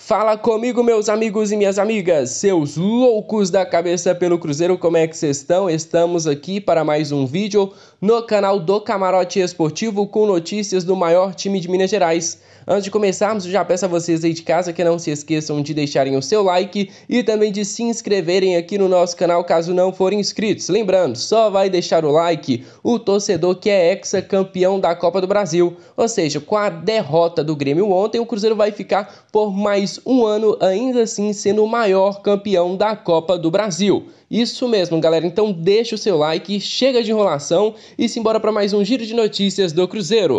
Fala comigo, meus amigos e minhas amigas, seus loucos da cabeça pelo Cruzeiro, como é que vocês estão? Estamos aqui para mais um vídeo no canal do Camarote Esportivo com notícias do maior time de Minas Gerais. Antes de começarmos, eu já peço a vocês aí de casa que não se esqueçam de deixarem o seu like e também de se inscreverem aqui no nosso canal caso não forem inscritos. Lembrando, só vai deixar o like o torcedor que é ex-campeão da Copa do Brasil. Ou seja, com a derrota do Grêmio ontem, o Cruzeiro vai ficar por mais um ano ainda assim sendo o maior campeão da Copa do Brasil. Isso mesmo, galera. Então deixa o seu like, chega de enrolação e simbora para mais um giro de notícias do Cruzeiro.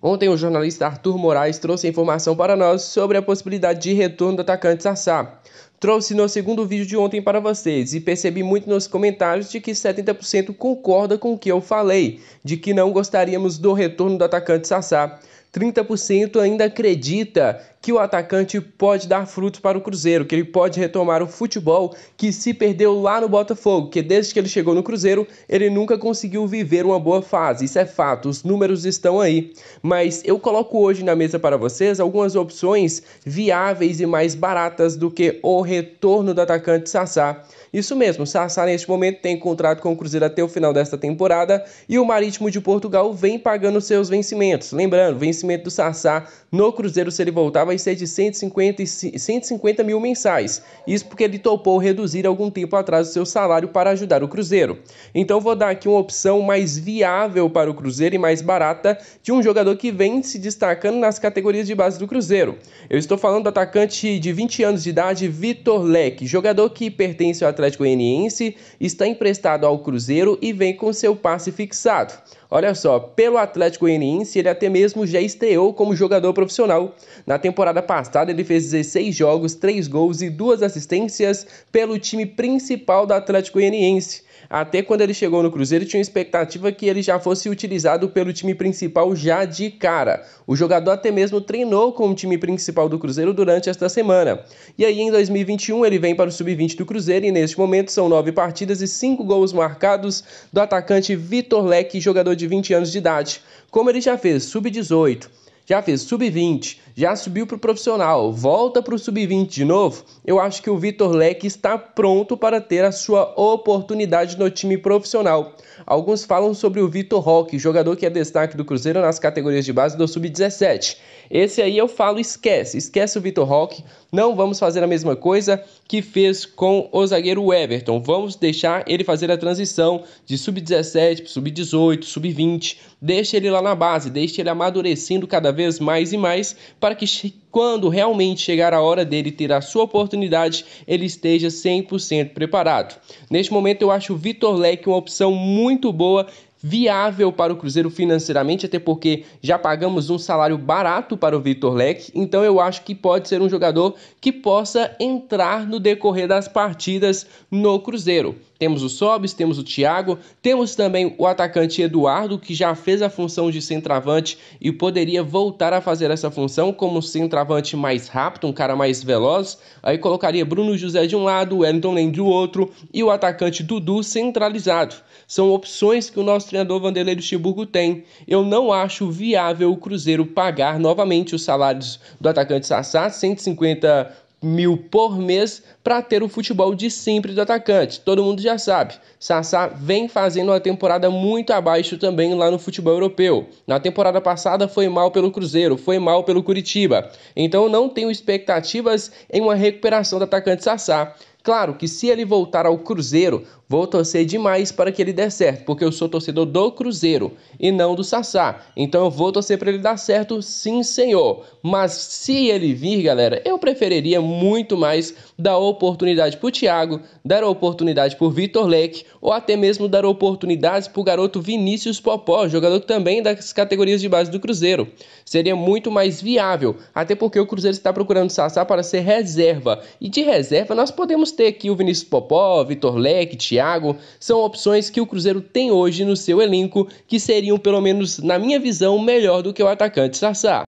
Ontem, o jornalista Arthur Moraes trouxe a informação para nós sobre a possibilidade de retorno do atacante Sassá. Trouxe no segundo vídeo de ontem para vocês e percebi muito nos comentários de que 70% concorda com o que eu falei, de que não gostaríamos do retorno do atacante Sassá. 30% ainda acredita que o atacante pode dar frutos para o Cruzeiro, que ele pode retomar o futebol que se perdeu lá no Botafogo, que desde que ele chegou no Cruzeiro, ele nunca conseguiu viver uma boa fase. Isso é fato, os números estão aí. Mas eu coloco hoje na mesa para vocês algumas opções viáveis e mais baratas do que o retorno do atacante Sassá. Isso mesmo, Sassá neste momento tem contrato com o Cruzeiro até o final desta temporada e o Marítimo de Portugal vem pagando seus vencimentos. Lembrando, o vencimento do Sassá no Cruzeiro, se ele voltar, vai ser de 150 mil mensais. Isso porque ele topou reduzir algum tempo atrás o seu salário para ajudar o Cruzeiro. Então vou dar aqui uma opção mais viável para o Cruzeiro e mais barata de um jogador que vem se destacando nas categorias de base do Cruzeiro. Eu estou falando do atacante de 20 anos de idade, Vitor Leque, jogador que pertence ao Atlético Goianiense, está emprestado ao Cruzeiro e vem com seu passe fixado. Olha só, pelo Atlético Goianiense, ele até mesmo já estreou como jogador profissional. Na temporada passada, ele fez 16 jogos, 3 gols e 2 assistências pelo time principal do Atlético Goianiense. Até quando ele chegou no Cruzeiro, tinha expectativa que ele já fosse utilizado pelo time principal já de cara. O jogador até mesmo treinou com o time principal do Cruzeiro durante esta semana. E aí, em 2021, ele vem para o sub-20 do Cruzeiro e neste momento são nove partidas e cinco gols marcados do atacante Vitor Leque, jogador de 20 anos de idade, como ele já fez sub-18 já fez sub-20, já subiu para o profissional, volta para o sub-20 de novo, eu acho que o Vitor Leque está pronto para ter a sua oportunidade no time profissional. Alguns falam sobre o Vitor Roque, jogador que é destaque do Cruzeiro nas categorias de base do sub-17. Esse aí eu falo esquece, esquece o Vitor Roque, não vamos fazer a mesma coisa que fez com o zagueiro Everton. Vamos deixar ele fazer a transição de sub-17 para sub-18, sub-20. Deixa ele lá na base, deixa ele amadurecendo cada vez mais e mais, para que quando realmente chegar a hora dele ter a sua oportunidade, ele esteja 100% preparado. Neste momento, eu acho o Vitor Leque uma opção muito boa viável para o Cruzeiro financeiramente, até porque já pagamos um salário barato para o Victor Leque, então eu acho que pode ser um jogador que possa entrar no decorrer das partidas no Cruzeiro. Temos o Sobis, temos o Thiago, temos também o atacante Eduardo, que já fez a função de centroavante e poderia voltar a fazer essa função como centroavante mais rápido, um cara mais veloz. Aí colocaria Bruno José de um lado, Wellington Lane do outro e o atacante Dudu centralizado. São opções que o nosso treinador Vanderlei Luxemburgo tem. Eu não acho viável o Cruzeiro pagar novamente os salários do atacante Sassá, 150 mil por mês para ter o futebol de sempre do atacante. Todo mundo já sabe. Sassá vem fazendo uma temporada muito abaixo também lá no futebol europeu. Na temporada passada foi mal pelo Cruzeiro, foi mal pelo Curitiba. Então não tenho expectativas em uma recuperação do atacante Sassá. Claro que se ele voltar ao Cruzeiro, vou torcer demais para que ele dê certo, porque eu sou torcedor do Cruzeiro e não do Sassá. Então eu vou torcer para ele dar certo, sim, senhor. Mas se ele vir, galera, eu preferiria muito mais dar oportunidade para o Thiago, dar oportunidade para o Vitor Leque ou até mesmo dar oportunidades para o garoto Vinícius Popó, jogador também das categorias de base do Cruzeiro. Seria muito mais viável, até porque o Cruzeiro está procurando Sassá para ser reserva. E de reserva nós podemos ter aqui o Vinícius Popó, Vitor Leque, Thiago, são opções que o Cruzeiro tem hoje no seu elenco que seriam, pelo menos na minha visão, melhor do que o atacante Sassá.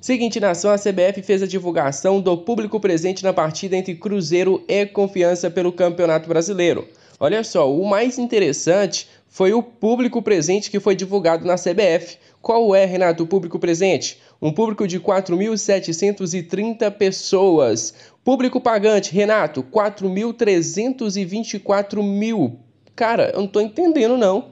Seguinte nação, a CBF fez a divulgação do público presente na partida entre Cruzeiro e Confiança pelo Campeonato Brasileiro. Olha só, o mais interessante foi o público presente que foi divulgado na CBF. Qual é, Renato, o público presente? Um público de 4.730 pessoas. Público pagante, Renato, 4.324 mil. Cara, eu não tô entendendo não.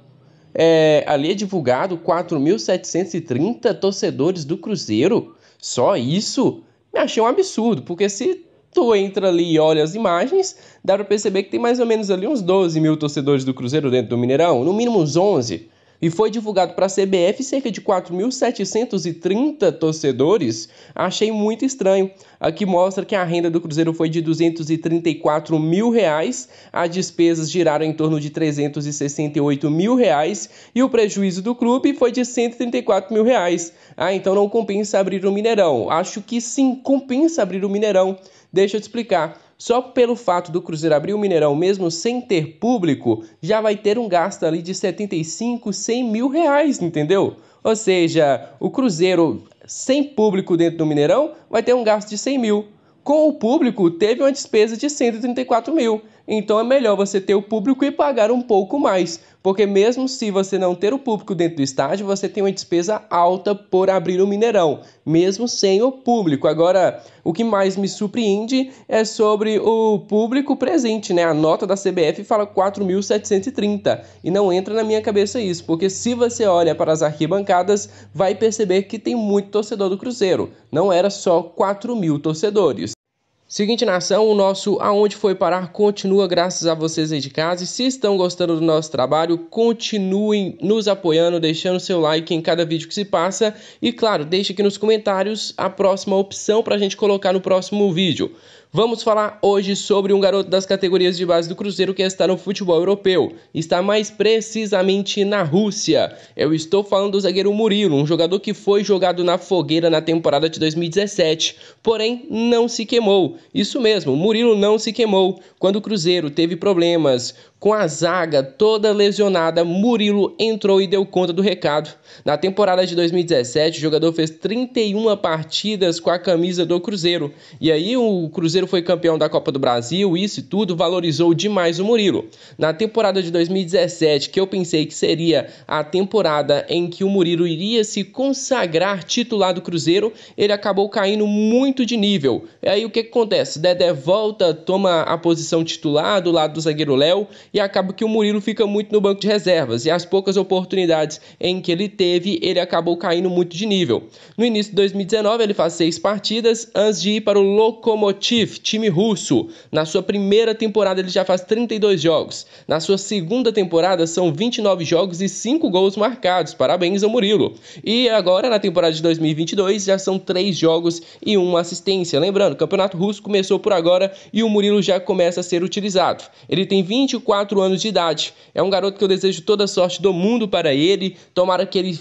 É, ali é divulgado 4.730 torcedores do Cruzeiro. Só isso? Me achei um absurdo, porque se tu entra ali e olha as imagens, dá para perceber que tem mais ou menos ali uns 12 mil torcedores do Cruzeiro dentro do Mineirão, no mínimo uns 11 e foi divulgado para a CBF cerca de 4.730 torcedores, achei muito estranho. Aqui mostra que a renda do Cruzeiro foi de 234 mil reais, as despesas giraram em torno de 368 mil reais e o prejuízo do clube foi de 134 mil reais. Ah, então não compensa abrir o Mineirão. Acho que sim, compensa abrir o Mineirão. Deixa eu te explicar. Só pelo fato do Cruzeiro abrir o Mineirão mesmo sem ter público, já vai ter um gasto ali de 75, 100 mil reais, entendeu? Ou seja, o Cruzeiro sem público dentro do Mineirão vai ter um gasto de 100 mil. Com o público, teve uma despesa de 134 mil. Então é melhor você ter o público e pagar um pouco mais, porque mesmo se você não ter o público dentro do estádio, você tem uma despesa alta por abrir o Mineirão, mesmo sem o público. Agora, o que mais me surpreende é sobre o público presente, né? A nota da CBF fala 4.730 e não entra na minha cabeça isso, porque se você olha para as arquibancadas, vai perceber que tem muito torcedor do Cruzeiro. Não era só 4 mil torcedores. Seguinte nação, o nosso Aonde Foi Parar continua graças a vocês aí de casa. E se estão gostando do nosso trabalho, continuem nos apoiando, deixando seu like em cada vídeo que se passa. E claro, deixe aqui nos comentários a próxima opção para a gente colocar no próximo vídeo. Vamos falar hoje sobre um garoto das categorias de base do Cruzeiro que está no futebol europeu, está mais precisamente na Rússia. Eu estou falando do zagueiro Murilo, um jogador que foi jogado na fogueira na temporada de 2017, porém não se queimou. Isso mesmo, Murilo não se queimou quando o Cruzeiro teve problemas com a zaga toda lesionada, Murilo entrou e deu conta do recado. Na temporada de 2017, o jogador fez 31 partidas com a camisa do Cruzeiro. E aí o Cruzeiro foi campeão da Copa do Brasil, isso e tudo valorizou demais o Murilo. Na temporada de 2017, que eu pensei que seria a temporada em que o Murilo iria se consagrar titular do Cruzeiro, ele acabou caindo muito de nível. E aí o que, que acontece? Dedé volta, toma a posição titular do lado do zagueiro Léo e acaba que o Murilo fica muito no banco de reservas e as poucas oportunidades em que ele teve, ele acabou caindo muito de nível. No início de 2019, ele faz seis partidas antes de ir para o Lokomotiv, time russo. Na sua primeira temporada, ele já faz 32 jogos. Na sua segunda temporada, são 29 jogos e 5 gols marcados. Parabéns ao Murilo. E agora, na temporada de 2022, já são 3 jogos e 1 assistência. Lembrando, o Campeonato Russo começou por agora e o Murilo já começa a ser utilizado. Ele tem 24 4 anos de idade. É um garoto que eu desejo toda sorte do mundo para ele, tomara que ele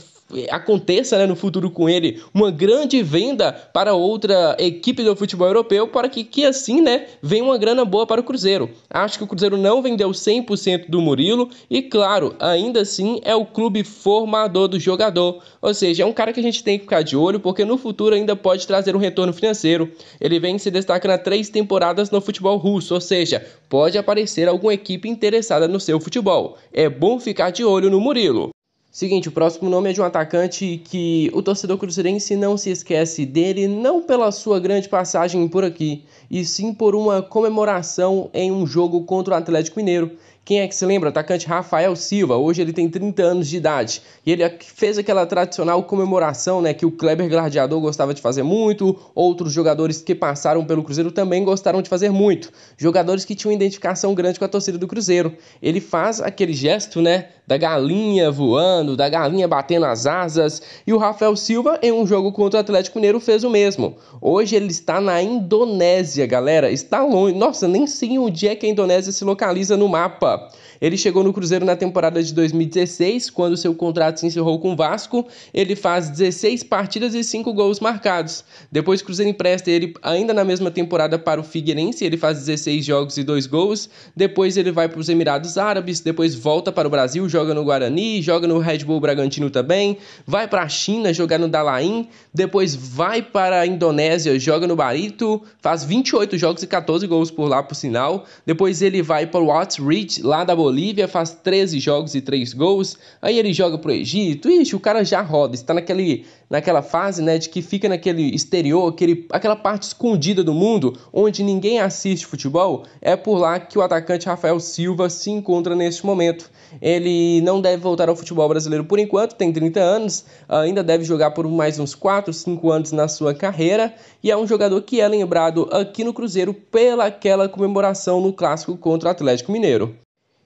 aconteça né, no futuro com ele uma grande venda para outra equipe do futebol europeu para que, que assim né, venha uma grana boa para o Cruzeiro. Acho que o Cruzeiro não vendeu 100% do Murilo e, claro, ainda assim é o clube formador do jogador. Ou seja, é um cara que a gente tem que ficar de olho porque no futuro ainda pode trazer um retorno financeiro. Ele vem se destacando há três temporadas no futebol russo, ou seja, pode aparecer alguma equipe interessada no seu futebol. É bom ficar de olho no Murilo. Seguinte, o próximo nome é de um atacante que o torcedor cruzeirense não se esquece dele, não pela sua grande passagem por aqui, e sim por uma comemoração em um jogo contra o Atlético Mineiro, quem é que se lembra? O atacante Rafael Silva, hoje ele tem 30 anos de idade. E ele fez aquela tradicional comemoração, né, que o Kleber Gladiador gostava de fazer muito, outros jogadores que passaram pelo Cruzeiro também gostaram de fazer muito. Jogadores que tinham identificação grande com a torcida do Cruzeiro. Ele faz aquele gesto, né, da galinha voando, da galinha batendo as asas, e o Rafael Silva em um jogo contra o Atlético Mineiro fez o mesmo. Hoje ele está na Indonésia, galera, está longe. Nossa, nem sei onde é que a Indonésia se localiza no mapa. Ele chegou no Cruzeiro na temporada de 2016, quando seu contrato se encerrou com o Vasco. Ele faz 16 partidas e 5 gols marcados. Depois, o Cruzeiro empresta ele ainda na mesma temporada para o Figueirense. Ele faz 16 jogos e 2 gols. Depois, ele vai para os Emirados Árabes. Depois, volta para o Brasil, joga no Guarani, joga no Red Bull Bragantino também. Vai para a China jogar no Dalaim, Depois, vai para a Indonésia, joga no Barito. Faz 28 jogos e 14 gols por lá, por sinal. Depois, ele vai para o Watts Ridge, lá da Bolívia, faz 13 jogos e 3 gols. Aí ele joga pro Egito, ixi, o cara já roda, está naquele, naquela fase, né, de que fica naquele exterior, aquele, aquela parte escondida do mundo, onde ninguém assiste futebol. É por lá que o atacante Rafael Silva se encontra neste momento. Ele não deve voltar ao futebol brasileiro por enquanto, tem 30 anos, ainda deve jogar por mais uns 4, 5 anos na sua carreira, e é um jogador que é lembrado aqui no Cruzeiro pela aquela comemoração no clássico contra o Atlético Mineiro.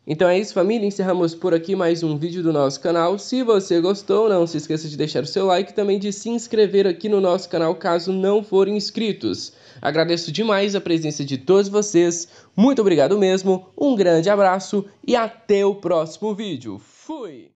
Então é isso, família. Encerramos por aqui mais um vídeo do nosso canal. Se você gostou, não se esqueça de deixar o seu like e também de se inscrever aqui no nosso canal caso não forem inscritos. Agradeço demais a presença de todos vocês. Muito obrigado mesmo. Um grande abraço e até o próximo vídeo. Fui!